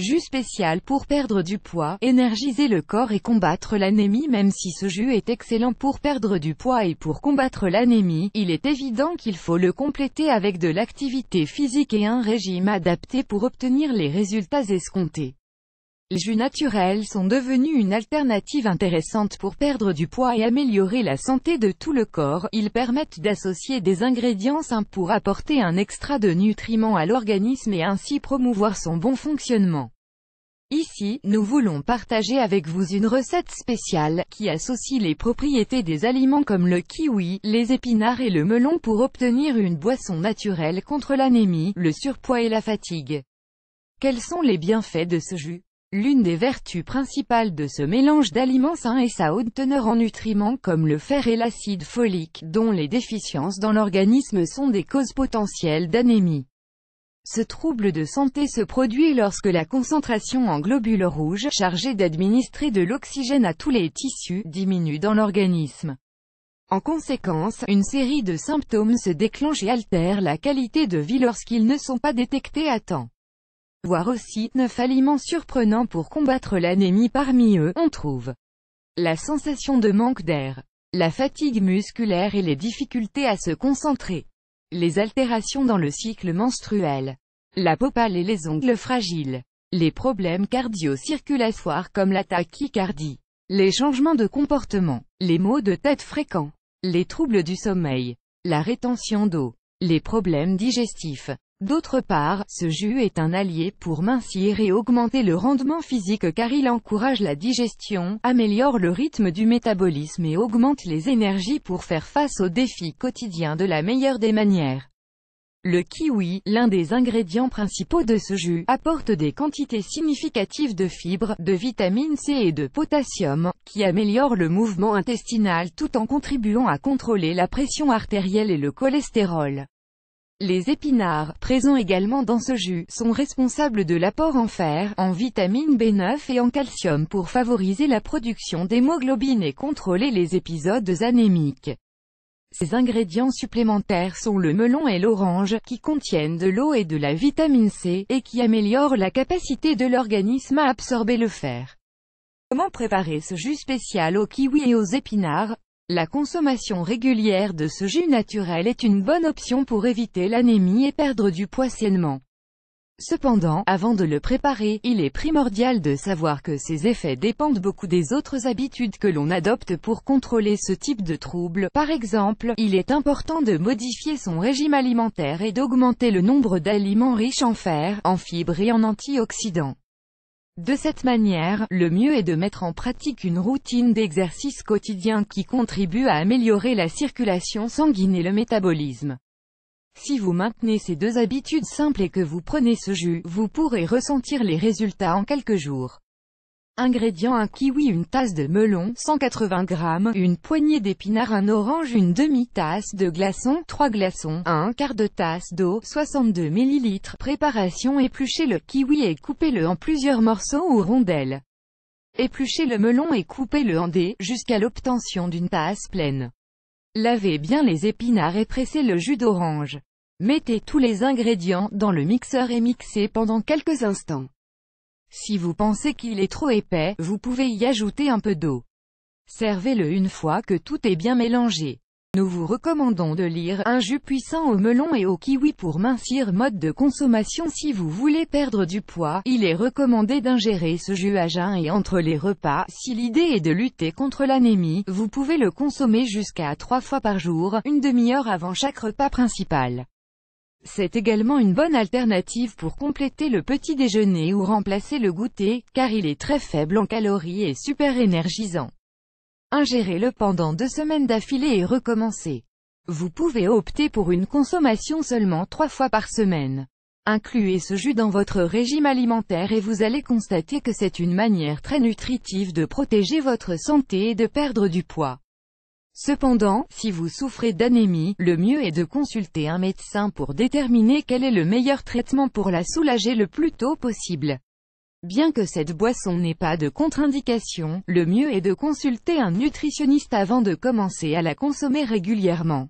Jus spécial pour perdre du poids, énergiser le corps et combattre l'anémie Même si ce jus est excellent pour perdre du poids et pour combattre l'anémie, il est évident qu'il faut le compléter avec de l'activité physique et un régime adapté pour obtenir les résultats escomptés. Les jus naturels sont devenus une alternative intéressante pour perdre du poids et améliorer la santé de tout le corps. Ils permettent d'associer des ingrédients simples pour apporter un extra de nutriments à l'organisme et ainsi promouvoir son bon fonctionnement. Ici, nous voulons partager avec vous une recette spéciale, qui associe les propriétés des aliments comme le kiwi, les épinards et le melon pour obtenir une boisson naturelle contre l'anémie, le surpoids et la fatigue. Quels sont les bienfaits de ce jus L'une des vertus principales de ce mélange d'aliments sains est sa haute teneur en nutriments comme le fer et l'acide folique, dont les déficiences dans l'organisme sont des causes potentielles d'anémie. Ce trouble de santé se produit lorsque la concentration en globules rouges, chargés d'administrer de l'oxygène à tous les tissus, diminue dans l'organisme. En conséquence, une série de symptômes se déclenchent et altèrent la qualité de vie lorsqu'ils ne sont pas détectés à temps. Voir aussi, neuf aliments surprenants pour combattre l'anémie parmi eux, on trouve la sensation de manque d'air, la fatigue musculaire et les difficultés à se concentrer, les altérations dans le cycle menstruel, la peau pâle et les ongles fragiles, les problèmes cardio-circulatoires comme la tachycardie, les changements de comportement, les maux de tête fréquents, les troubles du sommeil, la rétention d'eau, les problèmes digestifs, D'autre part, ce jus est un allié pour mincir et augmenter le rendement physique car il encourage la digestion, améliore le rythme du métabolisme et augmente les énergies pour faire face aux défis quotidiens de la meilleure des manières. Le kiwi, l'un des ingrédients principaux de ce jus, apporte des quantités significatives de fibres, de vitamine C et de potassium, qui améliorent le mouvement intestinal tout en contribuant à contrôler la pression artérielle et le cholestérol. Les épinards, présents également dans ce jus, sont responsables de l'apport en fer, en vitamine B9 et en calcium pour favoriser la production d'hémoglobine et contrôler les épisodes anémiques. Ces ingrédients supplémentaires sont le melon et l'orange, qui contiennent de l'eau et de la vitamine C, et qui améliorent la capacité de l'organisme à absorber le fer. Comment préparer ce jus spécial aux kiwis et aux épinards la consommation régulière de ce jus naturel est une bonne option pour éviter l'anémie et perdre du poids sainement. Cependant, avant de le préparer, il est primordial de savoir que ses effets dépendent beaucoup des autres habitudes que l'on adopte pour contrôler ce type de trouble. Par exemple, il est important de modifier son régime alimentaire et d'augmenter le nombre d'aliments riches en fer, en fibres et en antioxydants. De cette manière, le mieux est de mettre en pratique une routine d'exercice quotidien qui contribue à améliorer la circulation sanguine et le métabolisme. Si vous maintenez ces deux habitudes simples et que vous prenez ce jus, vous pourrez ressentir les résultats en quelques jours. Ingrédients un kiwi une tasse de melon, 180 g, une poignée d'épinards un orange une demi-tasse de glaçons, 3 glaçons, un quart de tasse d'eau, 62 ml. Préparation Épluchez le kiwi et coupez-le en plusieurs morceaux ou rondelles. Épluchez le melon et coupez-le en dés, jusqu'à l'obtention d'une tasse pleine. Lavez bien les épinards et pressez le jus d'orange. Mettez tous les ingrédients dans le mixeur et mixez pendant quelques instants. Si vous pensez qu'il est trop épais, vous pouvez y ajouter un peu d'eau. Servez-le une fois que tout est bien mélangé. Nous vous recommandons de lire un jus puissant au melon et au kiwi pour mincir mode de consommation si vous voulez perdre du poids. Il est recommandé d'ingérer ce jus à jeun et entre les repas. Si l'idée est de lutter contre l'anémie, vous pouvez le consommer jusqu'à trois fois par jour, une demi-heure avant chaque repas principal. C'est également une bonne alternative pour compléter le petit déjeuner ou remplacer le goûter, car il est très faible en calories et super énergisant. Ingérez-le pendant deux semaines d'affilée et recommencez. Vous pouvez opter pour une consommation seulement trois fois par semaine. Incluez ce jus dans votre régime alimentaire et vous allez constater que c'est une manière très nutritive de protéger votre santé et de perdre du poids. Cependant, si vous souffrez d'anémie, le mieux est de consulter un médecin pour déterminer quel est le meilleur traitement pour la soulager le plus tôt possible. Bien que cette boisson n'ait pas de contre-indication, le mieux est de consulter un nutritionniste avant de commencer à la consommer régulièrement.